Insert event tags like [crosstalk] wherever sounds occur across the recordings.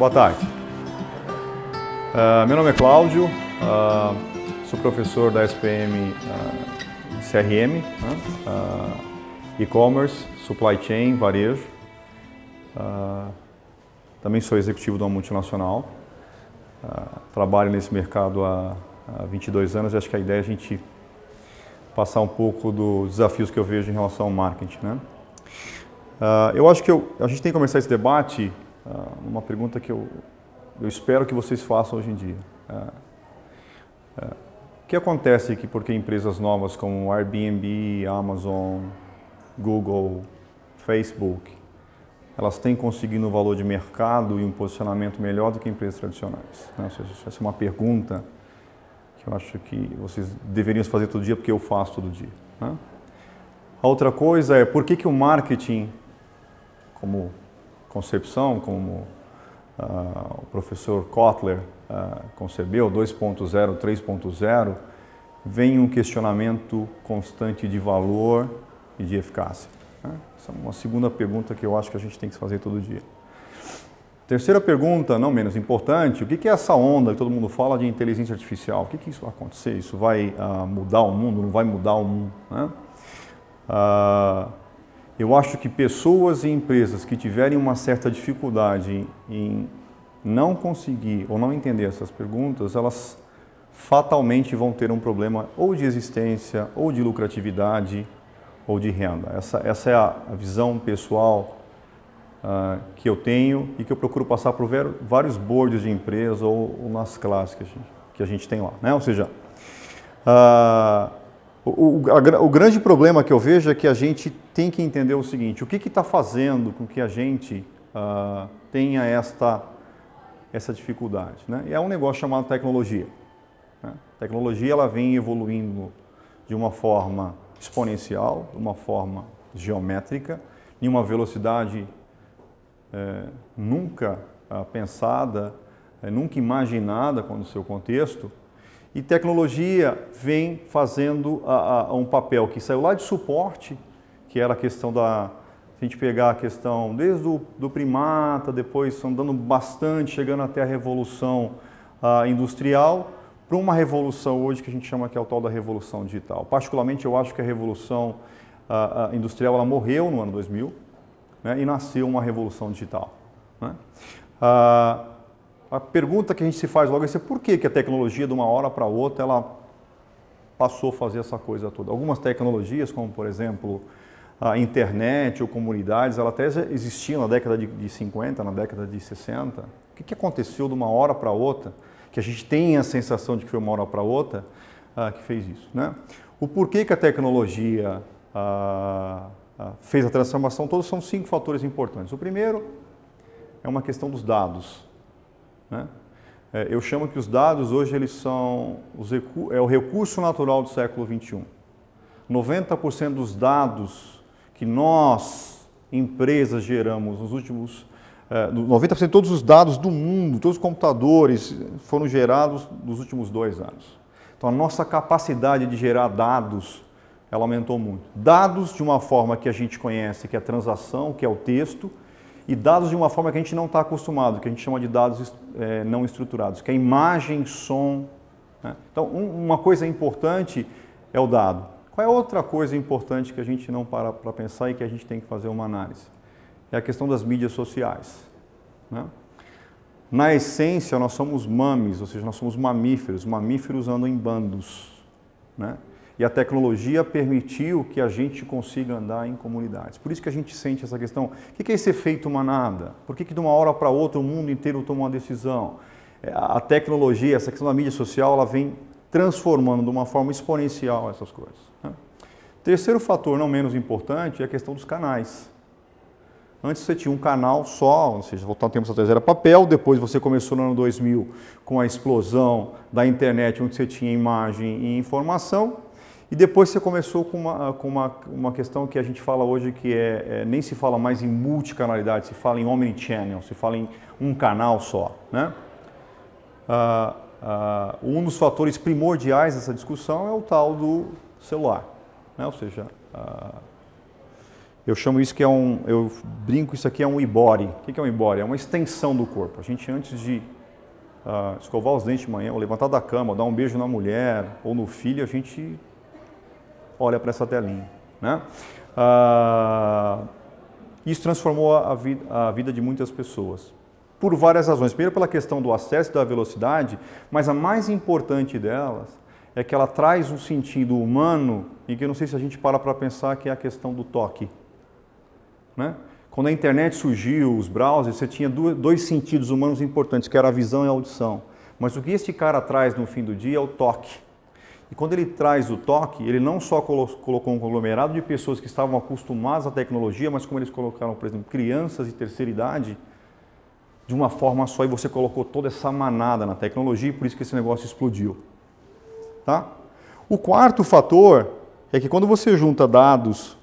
Boa tarde. Uh, meu nome é Cláudio, uh, sou professor da SPM uh, ah, CRM, né? e-commerce, supply chain, varejo. também sou executivo de uma multinacional. trabalho nesse mercado há, há 22 anos e acho que a ideia é a gente passar um pouco dos desafios que eu vejo em relação ao marketing. Né? eu acho que eu, a gente tem que começar esse debate ah, uma pergunta que eu, eu espero que vocês façam hoje em dia. Ah, ah, o que acontece que porque empresas novas como Airbnb, Amazon, Google, Facebook, elas têm conseguido um valor de mercado e um posicionamento melhor do que empresas tradicionais? Né? Essa é uma pergunta que eu acho que vocês deveriam fazer todo dia, porque eu faço todo dia. Né? A outra coisa é por que, que o marketing, como concepção, como ah, o professor Kotler ah, concebeu, 2.0, 3.0, vem um questionamento constante de valor e de eficácia. Né? Essa é uma segunda pergunta que eu acho que a gente tem que fazer todo dia. Terceira pergunta, não menos importante, o que é essa onda que todo mundo fala de inteligência artificial? O que, é que isso vai acontecer? Isso vai ah, mudar o mundo? Não vai mudar o mundo? Né? Uh, eu acho que pessoas e empresas que tiverem uma certa dificuldade em não conseguir ou não entender essas perguntas, elas fatalmente vão ter um problema ou de existência, ou de lucratividade, ou de renda. Essa, essa é a visão pessoal uh, que eu tenho e que eu procuro passar por vários boards de empresa ou, ou nas classes que a gente, que a gente tem lá. Né? Ou seja, uh, o, o, a, o, grande problema que eu vejo é que a gente tem que entender o seguinte: o que está fazendo com que a gente uh, tenha esta, essa dificuldade? Né? É um negócio chamado tecnologia. Né? A tecnologia ela vem evoluindo de uma forma exponencial, de uma forma geométrica, em uma velocidade é, nunca ah, pensada, é, nunca imaginada quando o seu contexto. E tecnologia vem fazendo a, a, um papel que saiu lá de suporte, que era a questão da. Se a gente pegar a questão desde o do primata, depois andando bastante, chegando até a revolução a, ah, industrial, para uma revolução hoje que a gente chama que é o tal da revolução digital. Particularmente, eu acho que a revolução ah, ah, industrial ela morreu no ano 2000 né, e nasceu uma revolução digital. Né? A pergunta que a gente se faz logo é por que, que a tecnologia, de uma hora para outra, ela passou a fazer essa coisa toda. Algumas tecnologias, como por exemplo a internet ou comunidades, ela até existiam na década de 50, na década de 60. O que aconteceu de uma hora para outra, que a gente tem a sensação de que foi uma hora para outra, ah, que fez isso? Né? O porquê que a tecnologia ah, ah, fez a transformação toda são cinco fatores importantes. O primeiro é uma questão dos dados. Né? É, eu chamo que os dados hoje eles são os é o recurso natural do século XXI. 90% dos dados que nós, empresas, geramos nos últimos... 90% é, de todos os dados do mundo, todos os computadores foram gerados nos últimos dois anos. Então a nossa capacidade de gerar dados, ela aumentou muito. Dados de uma forma que a gente conhece, que é a transação, que é o texto, e dados de uma forma que a gente não está acostumado, que a gente chama de dados é, não estruturados, que é imagem, som. Né? Então, um, uma coisa importante é o dado. Qual é outra coisa importante que a gente não para para pensar e que a gente tem que fazer uma análise? É a questão das mídias sociais. Né? Na essência, nós somos mames, ou seja, nós somos mamíferos. Mamíferos andam em bandos. Né? E a tecnologia permitiu que a gente consiga andar em comunidades. Por isso que a gente sente essa questão: o que é esse efeito manada? Por que, que de uma hora para outra o mundo inteiro toma uma decisão? É, a tecnologia, essa questão da mídia social, ela vem transformando de uma forma exponencial essas coisas. Né? Terceiro fator, não menos importante, é a questão dos canais. Antes você tinha um canal só, ou seja, voltar um tempo atrás era papel, depois você começou no ano 2000 com a explosão da internet, onde você tinha imagem e informação, e depois você começou com uma, com uma, uma questão que a gente fala hoje que é, é nem se fala mais em multicanalidade, se fala em omnichannel, se fala em um canal só. Né? Ah, ah um dos fatores primordiais dessa discussão é o tal do celular. Né? Ou seja, ah, eu chamo isso que é um, eu brinco isso aqui é um ibori. O que é um ibori? É uma extensão do corpo. A gente antes de ah, escovar os dentes de manhã, ou levantar da cama, ou dar um beijo na mulher ou no filho, a gente olha para essa telinha. Né? Ah, isso transformou a, vida, a vida de muitas pessoas por várias razões. Primeiro, pela questão do acesso e da velocidade, mas a mais importante delas é que ela traz um sentido humano em que eu não sei se a gente para para pensar que é a questão do toque. Né? Quando a internet surgiu, os browsers, você tinha dois sentidos humanos importantes, que era a visão e a audição. Mas o que esse cara traz no fim do dia é o toque. E quando ele traz o toque, ele não só colocou um conglomerado de pessoas que estavam acostumadas à tecnologia, mas como eles colocaram, por exemplo, crianças de terceira idade, de uma forma só, e você colocou toda essa manada na tecnologia, e por isso que esse negócio explodiu. Tá? O quarto fator é que quando você junta dados,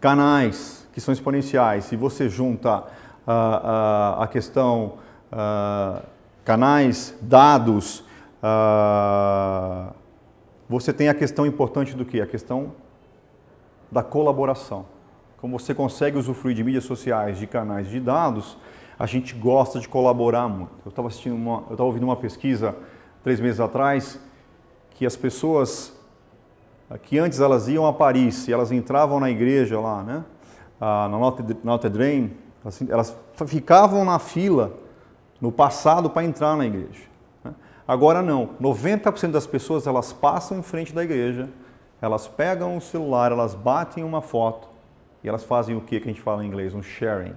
canais que são exponenciais, e você junta a, ah, ah, a questão ah, canais, dados ah, você tem a questão importante do que? A questão da colaboração. Como você consegue usufruir de mídias sociais, de canais de dados, a gente gosta de colaborar muito. Eu estava assistindo uma, eu estava ouvindo uma pesquisa três meses atrás que as pessoas ah, que antes elas iam a Paris e elas entravam na igreja lá, né? Ah, na Notre Dame, assim, elas ficavam na fila no passado para entrar na igreja. Agora não, 90% das pessoas elas passam em frente da igreja, elas pegam o celular, elas batem uma foto e elas fazem o que que a gente fala em inglês, um sharing.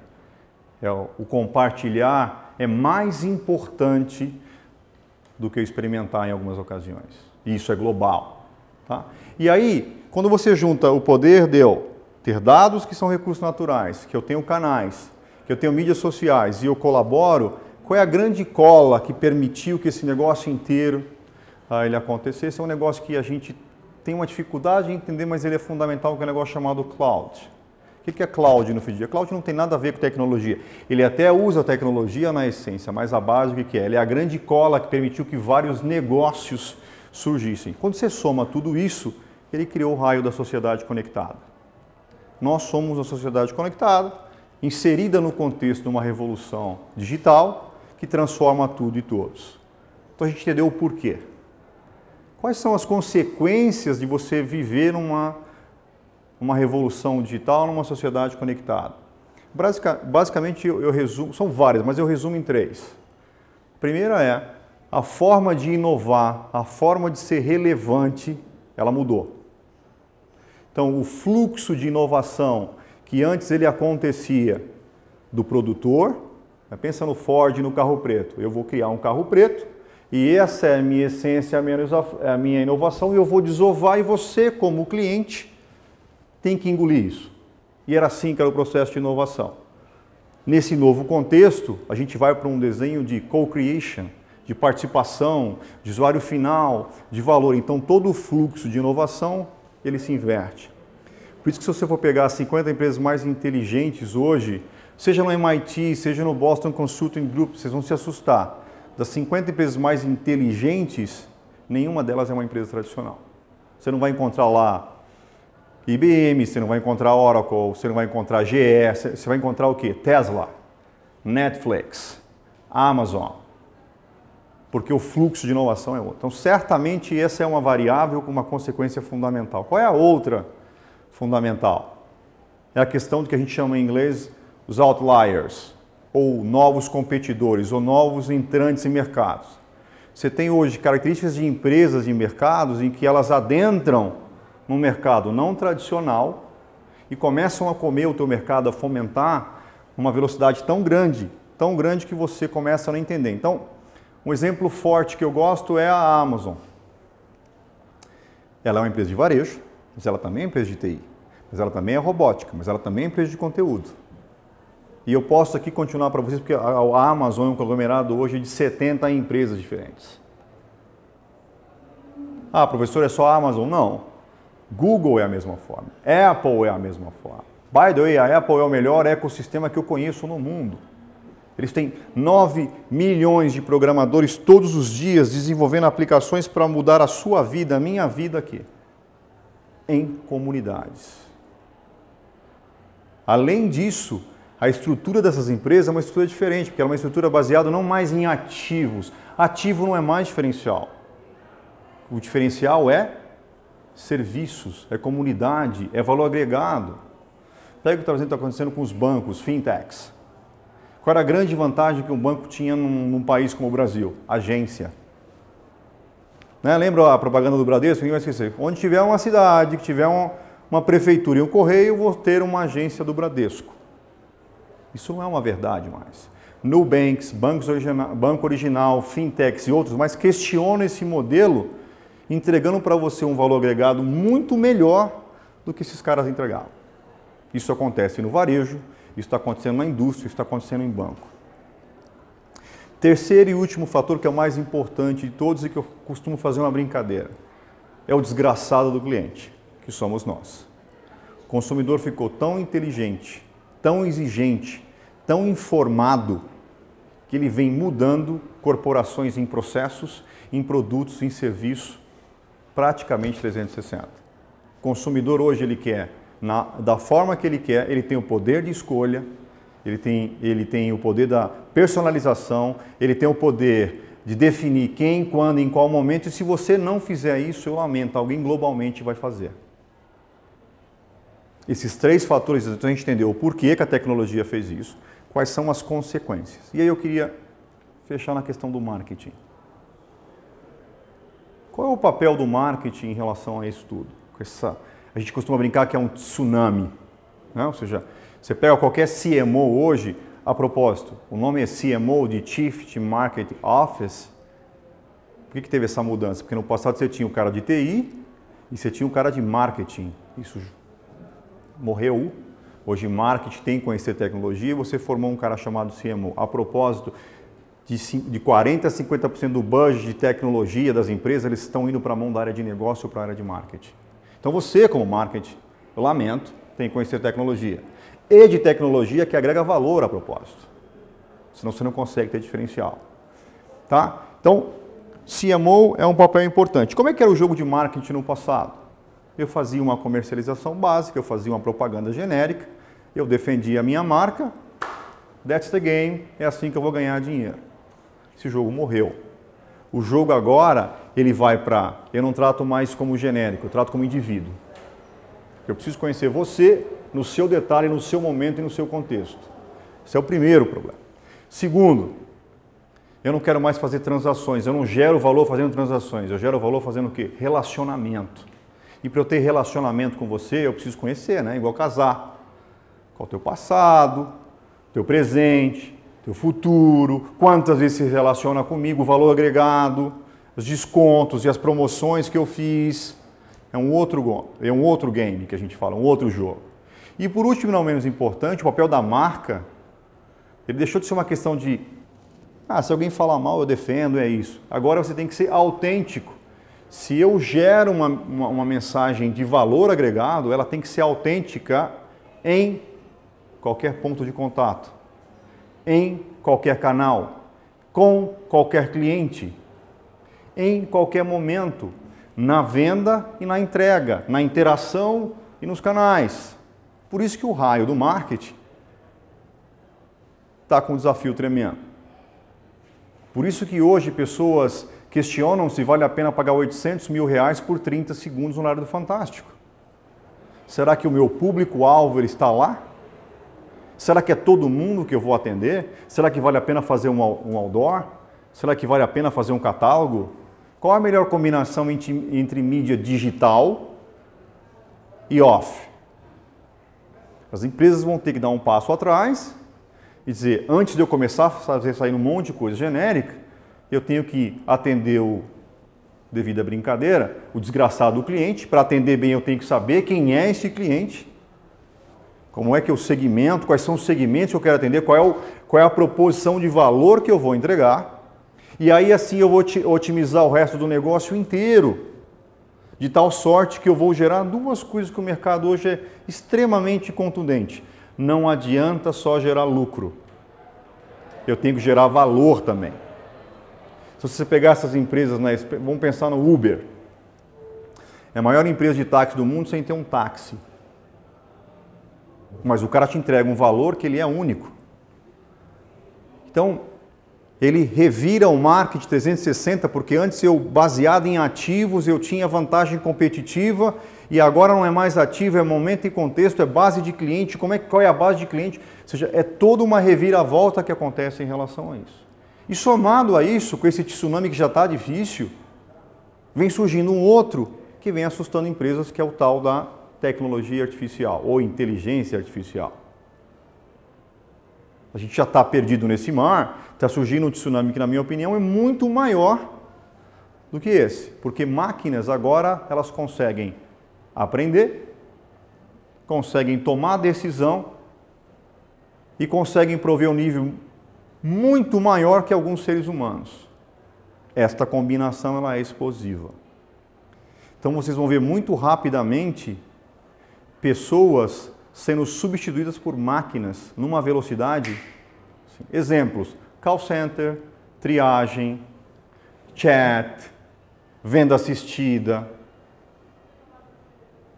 É, o compartilhar é mais importante do que experimentar em algumas ocasiões. Isso é global. Tá? E aí, quando você junta o poder de eu ter dados que são recursos naturais, que eu tenho canais, que eu tenho mídias sociais e eu colaboro, qual é a grande cola que permitiu que esse negócio inteiro ah, ele acontecesse? É um negócio que a gente tem uma dificuldade em entender, mas ele é fundamental, que é um negócio chamado cloud. O que é cloud no fim do dia? Cloud não tem nada a ver com tecnologia. Ele até usa tecnologia na essência, mas a base o que é? Ele é a grande cola que permitiu que vários negócios surgissem. Quando você soma tudo isso, ele criou o raio da sociedade conectada. Nós somos a sociedade conectada, inserida no contexto de uma revolução digital, que transforma tudo e todos. Então a gente entendeu o porquê. Quais são as consequências de você viver uma, uma revolução digital numa sociedade conectada? Basica, basicamente, eu, eu resumo, são várias, mas eu resumo em três. primeira é a forma de inovar, a forma de ser relevante, ela mudou. Então, o fluxo de inovação que antes ele acontecia do produtor Pensa no Ford, no carro preto. Eu vou criar um carro preto e essa é a minha essência, a minha inovação, e eu vou desovar e você, como cliente, tem que engolir isso. E era assim que era o processo de inovação. Nesse novo contexto, a gente vai para um desenho de co-creation, de participação, de usuário final, de valor. Então, todo o fluxo de inovação, ele se inverte. Por isso que se você for pegar as 50 empresas mais inteligentes hoje, Seja no MIT, seja no Boston Consulting Group, vocês vão se assustar. Das 50 empresas mais inteligentes, nenhuma delas é uma empresa tradicional. Você não vai encontrar lá IBM, você não vai encontrar Oracle, você não vai encontrar GE, você vai encontrar o quê? Tesla, Netflix, Amazon. Porque o fluxo de inovação é outro. Então, certamente, essa é uma variável com uma consequência fundamental. Qual é a outra fundamental? É a questão do que a gente chama em inglês os outliers, ou novos competidores, ou novos entrantes em mercados. Você tem hoje características de empresas e mercados em que elas adentram num mercado não tradicional e começam a comer o teu mercado, a fomentar uma velocidade tão grande, tão grande que você começa a não entender. Então, um exemplo forte que eu gosto é a Amazon. Ela é uma empresa de varejo, mas ela também é empresa de TI, mas ela também é robótica, mas ela também é empresa de conteúdo. E eu posso aqui continuar para vocês, porque a, Amazon é um conglomerado hoje de 70 empresas diferentes. Ah, professor, é só a Amazon? Não. Google é a mesma forma. Apple é a mesma forma. By the way, a Apple é o melhor ecossistema que eu conheço no mundo. Eles têm 9 milhões de programadores todos os dias desenvolvendo aplicações para mudar a sua vida, a minha vida aqui, em comunidades. Além disso, a estrutura dessas empresas é uma estrutura diferente, porque ela é uma estrutura baseada não mais em ativos. Ativo não é mais diferencial. O diferencial é serviços, é comunidade, é valor agregado. Pega o que está tá acontecendo com os bancos, fintechs. Qual era a grande vantagem que um banco tinha num, num país como o Brasil? Agência. Né? Lembra a propaganda do Bradesco? Ninguém vai esquecer. Onde tiver uma cidade, que tiver um, uma prefeitura e um correio, vou ter uma agência do Bradesco. Isso não é uma verdade mais. Nubanks, bancos original, Banco Original, Fintechs e outros mais questionam esse modelo entregando para você um valor agregado muito melhor do que esses caras entregavam. Isso acontece no varejo, isso está acontecendo na indústria, isso está acontecendo em banco. Terceiro e último fator, que é o mais importante de todos e que eu costumo fazer uma brincadeira, é o desgraçado do cliente, que somos nós. O consumidor ficou tão inteligente tão exigente, tão informado, que ele vem mudando corporações em processos, em produtos, em serviços, praticamente 360. O consumidor hoje ele quer, na, da forma que ele quer, ele tem o poder de escolha, ele tem, ele tem o poder da personalização, ele tem o poder de definir quem, quando, em qual momento, e se você não fizer isso, eu lamento, alguém globalmente vai fazer esses três fatores, então a gente entendeu o porquê que a tecnologia fez isso, quais são as consequências. E aí eu queria fechar na questão do marketing. Qual é o papel do marketing em relação a isso tudo? Essa, a gente costuma brincar que é um tsunami. Né? Ou seja, você pega qualquer CMO hoje, a propósito, o nome é CMO de Chief Market Office. Por que, que teve essa mudança? Porque no passado você tinha o cara de TI e você tinha o cara de marketing. Isso morreu. Hoje marketing tem que conhecer tecnologia. Você formou um cara chamado CMO. A propósito, de, 40% a 50% do budget de tecnologia das empresas, eles estão indo para a mão da área de negócio ou para a área de marketing. Então você, como marketing, eu lamento, tem que conhecer tecnologia. E de tecnologia que agrega valor a propósito. Senão você não consegue ter diferencial. Tá? Então, CMO é um papel importante. Como é que era o jogo de marketing no passado? eu fazia uma comercialização básica, eu fazia uma propaganda genérica, eu defendia a minha marca, that's the game, é assim que eu vou ganhar dinheiro. Esse jogo morreu. O jogo agora, ele vai para, eu não trato mais como genérico, eu trato como indivíduo. Eu preciso conhecer você no seu detalhe, no seu momento e no seu contexto. Esse é o primeiro problema. Segundo, eu não quero mais fazer transações, eu não gero valor fazendo transações, eu gero valor fazendo o quê? Relacionamento. E para eu ter relacionamento com você, eu preciso conhecer, né? Igual casar. Qual o teu passado, teu presente, teu futuro, quantas vezes se relaciona comigo, o valor agregado, os descontos e as promoções que eu fiz. É um outro, é um outro game que a gente fala, um outro jogo. E por último, não menos importante, o papel da marca, ele deixou de ser uma questão de ah, se alguém falar mal, eu defendo, é isso. Agora você tem que ser autêntico. Se eu gero uma, uma, uma mensagem de valor agregado, ela tem que ser autêntica em qualquer ponto de contato, em qualquer canal, com qualquer cliente, em qualquer momento, na venda e na entrega, na interação e nos canais. Por isso que o raio do marketing está com um desafio tremendo. Por isso que hoje pessoas questionam se vale a pena pagar 800 mil reais por 30 segundos no horário do Fantástico. Será que o meu público-alvo está lá? Será que é todo mundo que eu vou atender? Será que vale a pena fazer um outdoor? Será que vale a pena fazer um catálogo? Qual a melhor combinação entre, entre mídia digital e off? As empresas vão ter que dar um passo atrás e dizer, antes de eu começar a fazer sair um monte de coisa genérica, eu tenho que atender o devido à brincadeira, o desgraçado do cliente. Para atender bem, eu tenho que saber quem é esse cliente, como é que eu segmento, quais são os segmentos que eu quero atender, qual é, o, qual é a proposição de valor que eu vou entregar. E aí, assim, eu vou otimizar o resto do negócio inteiro, de tal sorte que eu vou gerar duas coisas que o mercado hoje é extremamente contundente. Não adianta só gerar lucro. Eu tenho que gerar valor também. Se você pegar essas empresas, né, vamos pensar no Uber. É a maior empresa de táxi do mundo sem ter um táxi. Mas o cara te entrega um valor que ele é único. Então, ele revira o marketing 360, porque antes eu, baseado em ativos, eu tinha vantagem competitiva e agora não é mais ativo, é momento e contexto, é base de cliente, como é, qual é a base de cliente? Ou seja, é toda uma reviravolta que acontece em relação a isso. E somado a isso, com esse tsunami que já está difícil, vem surgindo um outro que vem assustando empresas, que é o tal da tecnologia artificial ou inteligência artificial. A gente já está perdido nesse mar, está surgindo um tsunami que, na minha opinião, é muito maior do que esse, porque máquinas agora elas conseguem aprender, conseguem tomar decisão e conseguem prover um nível muito maior que alguns seres humanos. Esta combinação ela é explosiva. Então vocês vão ver muito rapidamente pessoas sendo substituídas por máquinas numa velocidade. Assim, exemplos: call center, triagem, chat, venda assistida.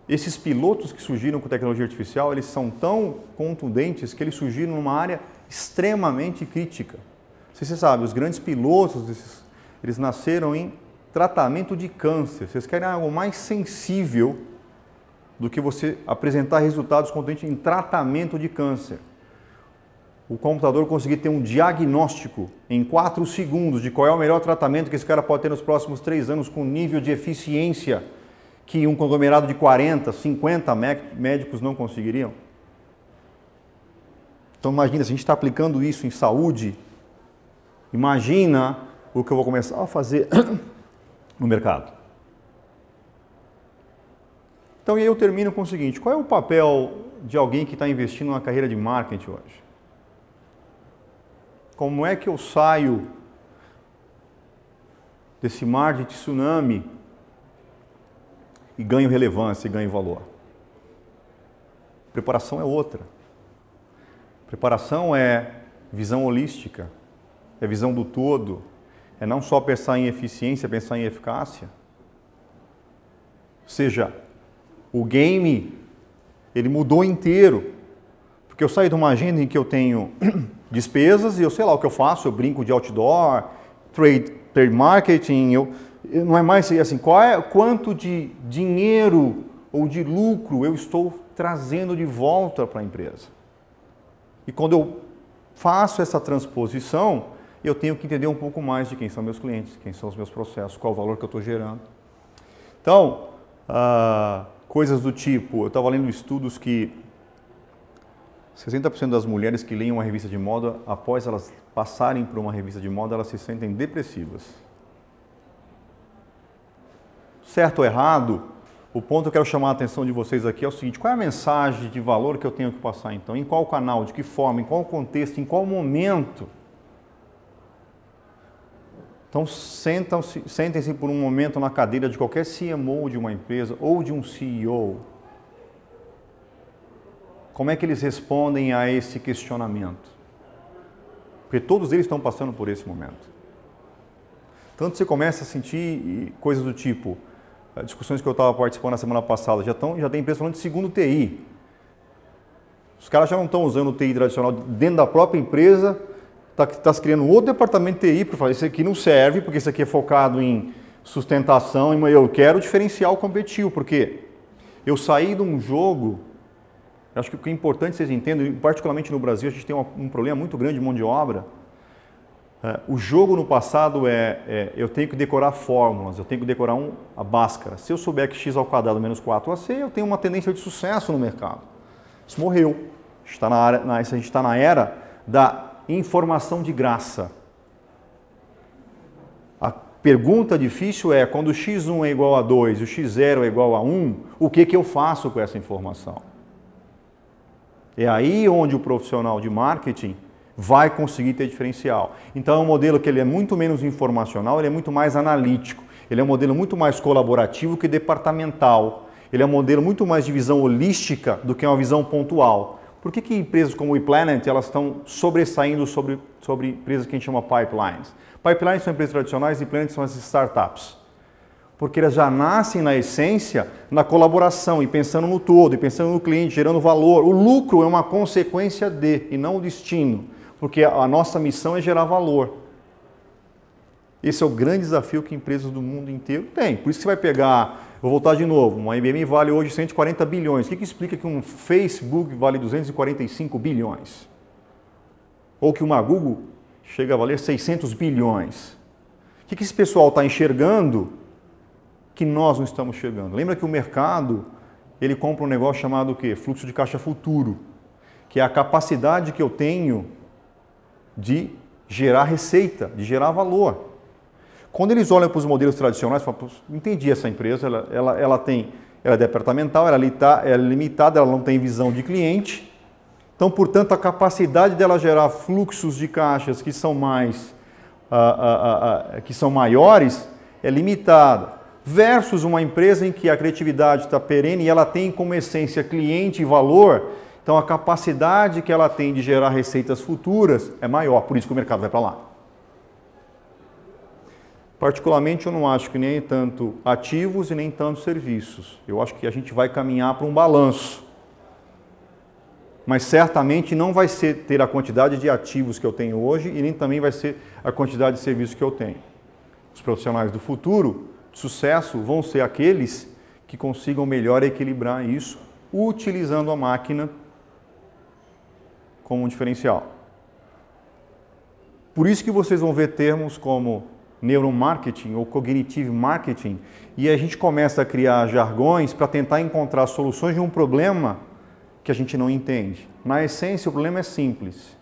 Esses pilotos que surgiram com tecnologia artificial, eles são tão contundentes que eles surgiram numa área extremamente crítica. Se você sabe, os grandes pilotos, eles, nasceram em tratamento de câncer. Vocês querem algo mais sensível do que você apresentar resultados contentes é em tratamento de câncer. O computador conseguir ter um diagnóstico em 4 segundos de qual é o melhor tratamento que esse cara pode ter nos próximos 3 anos com nível de eficiência que um conglomerado de 40, 50 médicos não conseguiriam. Então imagina, se a gente está aplicando isso em saúde, imagina o que eu vou começar a fazer [clears throat] no mercado. Então e aí eu termino com o seguinte, qual é o papel de alguém que está investindo na carreira de marketing hoje? Como é que eu saio desse mar de tsunami e ganho relevância e ganho valor? Preparação é outra. Preparação é visão holística, é visão do todo, é não só pensar em eficiência, pensar em eficácia. Ou seja, o game ele mudou inteiro, porque eu saí de uma agenda em que eu tenho [clears throat] despesas e eu sei lá o que eu faço, eu brinco de outdoor, trade, trade marketing, eu, não é mais assim, qual é, quanto de dinheiro ou de lucro eu estou trazendo de volta para a empresa. E quando eu faço essa transposição, eu tenho que entender um pouco mais de quem são meus clientes, quem são os meus processos, qual o valor que eu estou gerando. Então, ah, coisas do tipo, eu estava lendo estudos que 60% das mulheres que leem uma revista de moda, após elas passarem por uma revista de moda, elas se sentem depressivas. Certo ou errado, o ponto que eu quero chamar a atenção de vocês aqui é o seguinte: qual é a mensagem de valor que eu tenho que passar então? Em qual canal, de que forma, em qual contexto, em qual momento? Então, sentem-se sentem por um momento na cadeira de qualquer CMO de uma empresa ou de um CEO. Como é que eles respondem a esse questionamento? Porque todos eles estão passando por esse momento. Tanto você começa a sentir coisas do tipo: discussões que eu estava participando na semana passada, já, tão, já tem empresas falando de segundo TI. Os caras já não estão usando o TI tradicional dentro da própria empresa, está tá se criando outro departamento de TI para falar, isso aqui não serve, porque isso aqui é focado em sustentação, e eu quero diferenciar o competitivo, porque eu saí de um jogo, acho que o que é importante vocês entendam, particularmente no Brasil, a gente tem um, um problema muito grande de mão de obra, é, o jogo no passado é, é, eu tenho que decorar fórmulas, eu tenho que decorar um, a Bhaskara. Se eu souber que x ao quadrado menos 4ac, eu tenho uma tendência de sucesso no mercado. Isso morreu. Está na área, na, a gente está na era da informação de graça. A pergunta difícil é, quando x1 é igual a 2 e o x0 é igual a 1, o que, que eu faço com essa informação? É aí onde o profissional de marketing vai conseguir ter diferencial. Então é um modelo que ele é muito menos informacional, ele é muito mais analítico, ele é um modelo muito mais colaborativo que departamental, ele é um modelo muito mais de visão holística do que uma visão pontual. Por que, que empresas como o ePlanet elas estão sobressaindo sobre, sobre empresas que a gente chama pipelines? Pipelines são empresas tradicionais e ePlanet são as startups porque elas já nascem na essência, na colaboração e pensando no todo, e pensando no cliente, gerando valor. O lucro é uma consequência de e não o destino porque a nossa missão é gerar valor. Esse é o grande desafio que empresas do mundo inteiro têm. Por isso que você vai pegar, vou voltar de novo, uma IBM vale hoje 140 bilhões. O que, que explica que um Facebook vale 245 bilhões? Ou que uma Google chega a valer 600 bilhões? O que, que esse pessoal está enxergando que nós não estamos chegando? Lembra que o mercado, ele compra um negócio chamado o quê? Fluxo de caixa futuro, que é a capacidade que eu tenho de gerar receita, de gerar valor. Quando eles olham para os modelos tradicionais, falam, entendi essa empresa, ela, ela, ela, tem, ela é departamental, é ela é limitada, ela não tem visão de cliente. Então, portanto, a capacidade dela gerar fluxos de caixas que são mais ah, ah, ah, que são maiores é limitada. Versus uma empresa em que a criatividade está perene e ela tem como essência cliente e valor, então a capacidade que ela tem de gerar receitas futuras é maior, por isso que o mercado vai para lá. Particularmente, eu não acho que nem tanto ativos e nem tanto serviços. Eu acho que a gente vai caminhar para um balanço. Mas certamente não vai ser ter a quantidade de ativos que eu tenho hoje e nem também vai ser a quantidade de serviços que eu tenho. Os profissionais do futuro, de sucesso, vão ser aqueles que consigam melhor equilibrar isso utilizando a máquina como um diferencial. Por isso que vocês vão ver termos como neuromarketing ou cognitive marketing e a gente começa a criar jargões para tentar encontrar soluções de um problema que a gente não entende. Na essência, o problema é simples.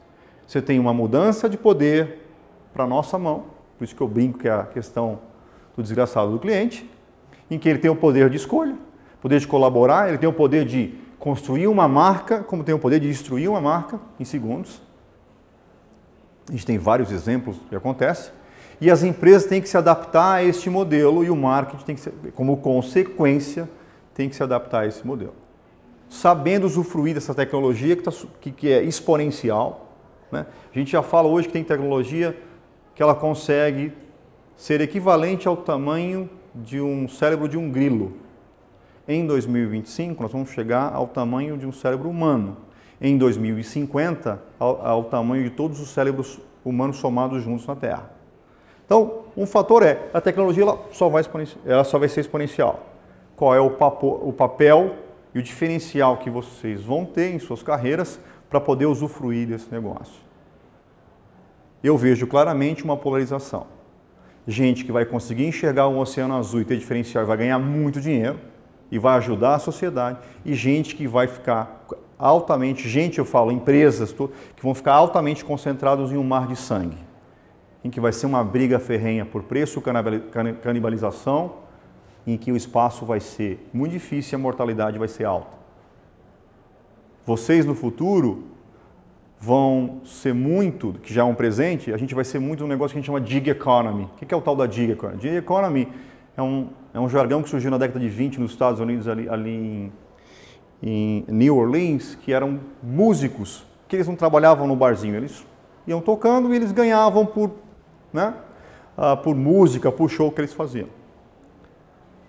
Você tem uma mudança de poder para a nossa mão, por isso que eu brinco que é a questão do desgraçado do cliente, em que ele tem o poder de escolha, poder de colaborar, ele tem o poder de construir uma marca, como tem o poder de destruir uma marca em segundos. A gente tem vários exemplos que acontece. E as empresas têm que se adaptar a este modelo e o marketing tem que ser, como consequência, tem que se adaptar a esse modelo. Sabendo usufruir dessa tecnologia que, tá, que, que é exponencial, né? a gente já fala hoje que tem tecnologia que ela consegue ser equivalente ao tamanho de um cérebro de um grilo. Em 2025, nós vamos chegar ao tamanho de um cérebro humano. Em 2050, ao, ao tamanho de todos os cérebros humanos somados juntos na Terra. Então, um fator é, a tecnologia ela só, vai ela só vai ser exponencial. Qual é o, papo, o papel e o diferencial que vocês vão ter em suas carreiras para poder usufruir desse negócio? Eu vejo claramente uma polarização. Gente que vai conseguir enxergar um oceano azul e ter diferencial e vai ganhar muito dinheiro, e vai ajudar a sociedade, e gente que vai ficar altamente, gente eu falo, empresas, que vão ficar altamente concentrados em um mar de sangue, em que vai ser uma briga ferrenha por preço, canibalização, em que o espaço vai ser muito difícil e a mortalidade vai ser alta. Vocês no futuro vão ser muito, que já é um presente, a gente vai ser muito um negócio que a gente chama gig economy. O que é o tal da gig economy? Gig economy é um, é um jargão que surgiu na década de 20 nos Estados Unidos, ali, ali em, em New Orleans, que eram músicos, que eles não trabalhavam no barzinho, eles iam tocando e eles ganhavam por, né, uh, por música, por show que eles faziam.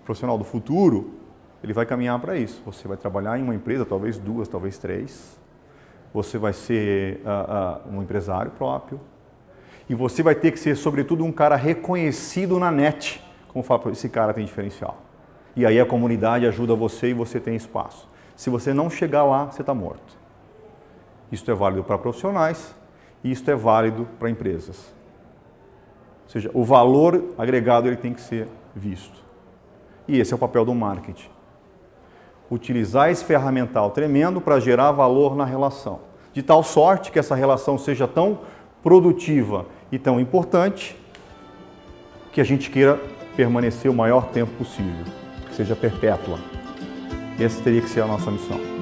O profissional do futuro, ele vai caminhar para isso. Você vai trabalhar em uma empresa, talvez duas, talvez três. Você vai ser uh, uh, um empresário próprio. E você vai ter que ser, sobretudo, um cara reconhecido na net como fala, esse cara tem diferencial. E aí a comunidade ajuda você e você tem espaço. Se você não chegar lá, você está morto. Isto é válido para profissionais e isto é válido para empresas. Ou seja, o valor agregado ele tem que ser visto. E esse é o papel do marketing. Utilizar esse ferramental tremendo para gerar valor na relação. De tal sorte que essa relação seja tão produtiva e tão importante que a gente queira permanecer o maior tempo possível, que seja perpétua. Essa teria que ser a nossa missão.